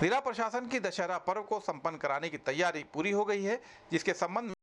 जिला प्रशासन की दशहरा पर्व को संपन्न कराने की तैयारी पूरी हो गई है जिसके संबंध